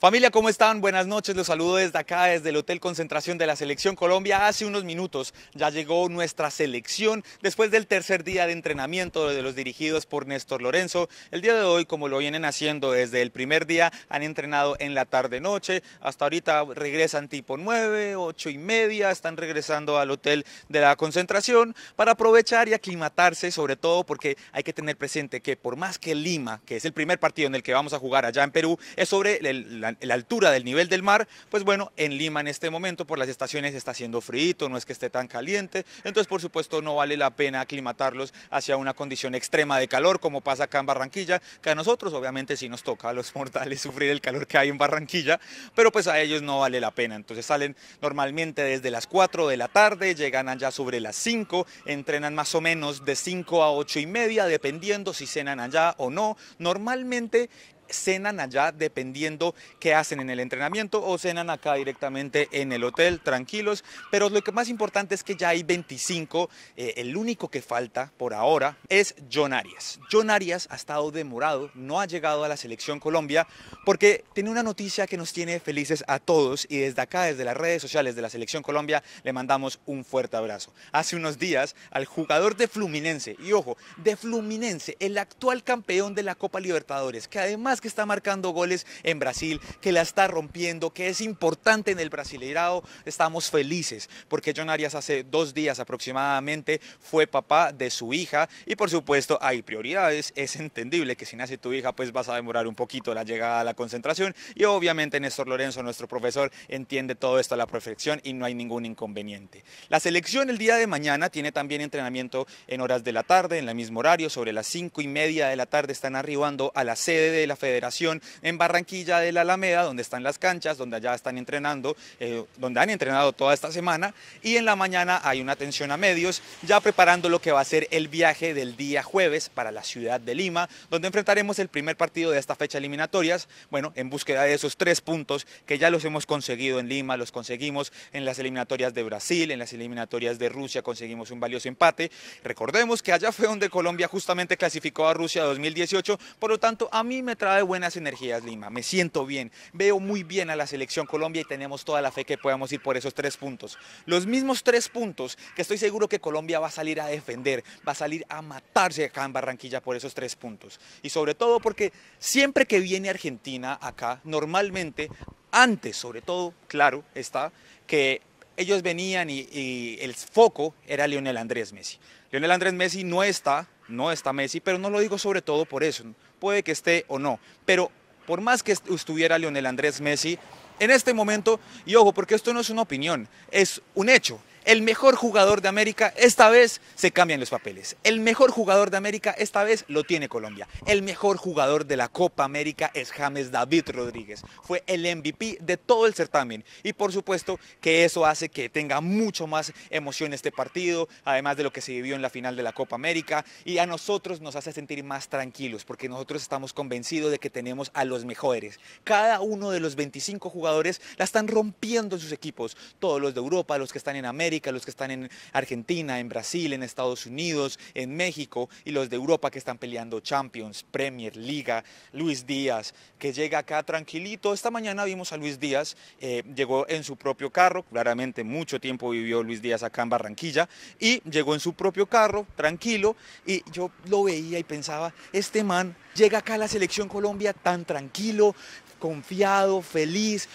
Familia, ¿cómo están? Buenas noches, los saludo desde acá, desde el Hotel Concentración de la Selección Colombia. Hace unos minutos ya llegó nuestra selección después del tercer día de entrenamiento de los dirigidos por Néstor Lorenzo. El día de hoy, como lo vienen haciendo desde el primer día, han entrenado en la tarde-noche. Hasta ahorita regresan tipo 9, 8 y media, están regresando al Hotel de la Concentración para aprovechar y aclimatarse, sobre todo porque hay que tener presente que por más que Lima, que es el primer partido en el que vamos a jugar allá en Perú, es sobre el la, altura del nivel del mar, pues bueno, en Lima en este momento por las estaciones está haciendo frío, no es que esté tan caliente, entonces por supuesto no vale la pena aclimatarlos hacia una condición extrema de calor como pasa acá en Barranquilla, que a nosotros obviamente sí nos toca a los mortales sufrir el calor que hay en Barranquilla, pero pues a ellos no vale la pena, entonces salen normalmente desde las 4 de la tarde, llegan allá sobre las 5, entrenan más o menos de 5 a 8 y media, dependiendo si cenan allá o no. Normalmente cenan allá dependiendo qué hacen en el entrenamiento o cenan acá directamente en el hotel, tranquilos. Pero lo que más importante es que ya hay 25. Eh, el único que falta por ahora es John Arias. John Arias ha estado demorado, no ha llegado a la selección Colombia porque tiene una noticia que nos tiene felices a todos y desde acá, desde las redes sociales de la selección Colombia, le mandamos un fuerte abrazo. Hace unos días al jugador de Fluminense, y ojo, de Fluminense, el actual campeón de la Copa Libertadores, que además que está marcando goles en Brasil, que la está rompiendo, que es importante en el Brasileirado. Estamos felices porque John Arias hace dos días aproximadamente fue papá de su hija y por supuesto hay prioridades. Es entendible que si nace tu hija pues vas a demorar un poquito la llegada a la concentración y obviamente Néstor Lorenzo, nuestro profesor, entiende todo esto a la perfección y no hay ningún inconveniente. La selección el día de mañana tiene también entrenamiento en horas de la tarde, en el mismo horario, sobre las cinco y media de la tarde están arribando a la sede de la Federación en Barranquilla de la Alameda, donde están las canchas, donde allá están entrenando, eh, donde han entrenado toda esta semana. Y en la mañana hay una atención a medios, ya preparando lo que va a ser el viaje del día jueves para la ciudad de Lima, donde enfrentaremos el primer partido de esta fecha eliminatorias. Bueno, en búsqueda de esos tres puntos que ya los hemos conseguido en Lima, los conseguimos en las eliminatorias de Brasil, en las eliminatorias de Rusia conseguimos un valioso empate. Recordemos que allá fue donde Colombia justamente clasificó a Rusia 2018, por lo tanto a mí me trae de buenas energías Lima, me siento bien, veo muy bien a la selección Colombia y tenemos toda la fe que podamos ir por esos tres puntos. Los mismos tres puntos que estoy seguro que Colombia va a salir a defender, va a salir a matarse acá en Barranquilla por esos tres puntos. Y sobre todo porque siempre que viene Argentina acá, normalmente, antes sobre todo, claro, está que ellos venían y, y el foco era Lionel Andrés Messi. Lionel Andrés Messi no está no está Messi, pero no lo digo sobre todo por eso, puede que esté o no, pero por más que estuviera Lionel Andrés Messi, en este momento, y ojo, porque esto no es una opinión, es un hecho, el mejor jugador de América, esta vez se cambian los papeles. El mejor jugador de América, esta vez lo tiene Colombia. El mejor jugador de la Copa América es James David Rodríguez. Fue el MVP de todo el certamen. Y por supuesto que eso hace que tenga mucho más emoción este partido, además de lo que se vivió en la final de la Copa América. Y a nosotros nos hace sentir más tranquilos, porque nosotros estamos convencidos de que tenemos a los mejores. Cada uno de los 25 jugadores la están rompiendo en sus equipos. Todos los de Europa, los que están en América los que están en Argentina, en Brasil, en Estados Unidos, en México y los de Europa que están peleando Champions, Premier, Liga, Luis Díaz, que llega acá tranquilito. Esta mañana vimos a Luis Díaz, eh, llegó en su propio carro, claramente mucho tiempo vivió Luis Díaz acá en Barranquilla, y llegó en su propio carro, tranquilo, y yo lo veía y pensaba, este man llega acá a la selección Colombia tan tranquilo, confiado, feliz,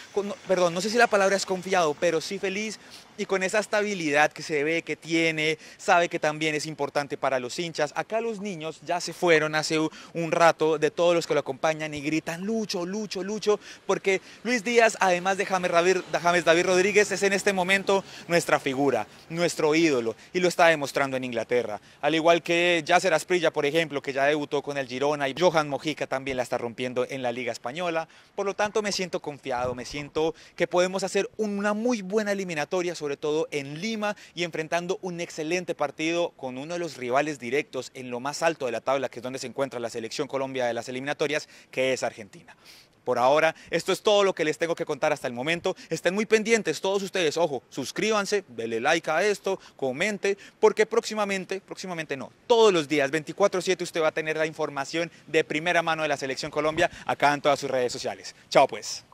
perdón, no sé si la palabra es confiado, pero sí feliz, y con esa estabilidad que se ve que tiene, sabe que también es importante para los hinchas. Acá los niños ya se fueron hace un rato de todos los que lo acompañan y gritan Lucho, Lucho, Lucho, porque Luis Díaz, además de James, David, James Rodríguez, es en este momento nuestra figura, nuestro ídolo y lo está demostrando en Inglaterra. Al igual que Yasser Asprilla, por ejemplo, que ya debutó con el Girona y Johan Mojica también la está rompiendo en la Liga Española. Por lo tanto, me siento confiado, me siento que podemos hacer una muy buena eliminatoria sobre sobre todo en Lima y enfrentando un excelente partido con uno de los rivales directos en lo más alto de la tabla, que es donde se encuentra la selección Colombia de las eliminatorias, que es Argentina. Por ahora, esto es todo lo que les tengo que contar hasta el momento. Estén muy pendientes todos ustedes. Ojo, suscríbanse, denle like a esto, comenten, porque próximamente, próximamente no, todos los días, 24-7, usted va a tener la información de primera mano de la Selección Colombia acá en todas sus redes sociales. Chao pues.